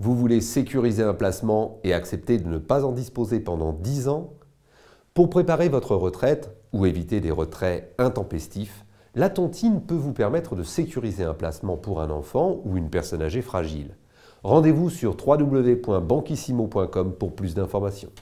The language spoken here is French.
vous voulez sécuriser un placement et accepter de ne pas en disposer pendant 10 ans Pour préparer votre retraite ou éviter des retraits intempestifs, la tontine peut vous permettre de sécuriser un placement pour un enfant ou une personne âgée fragile. Rendez-vous sur www.banquissimo.com pour plus d'informations.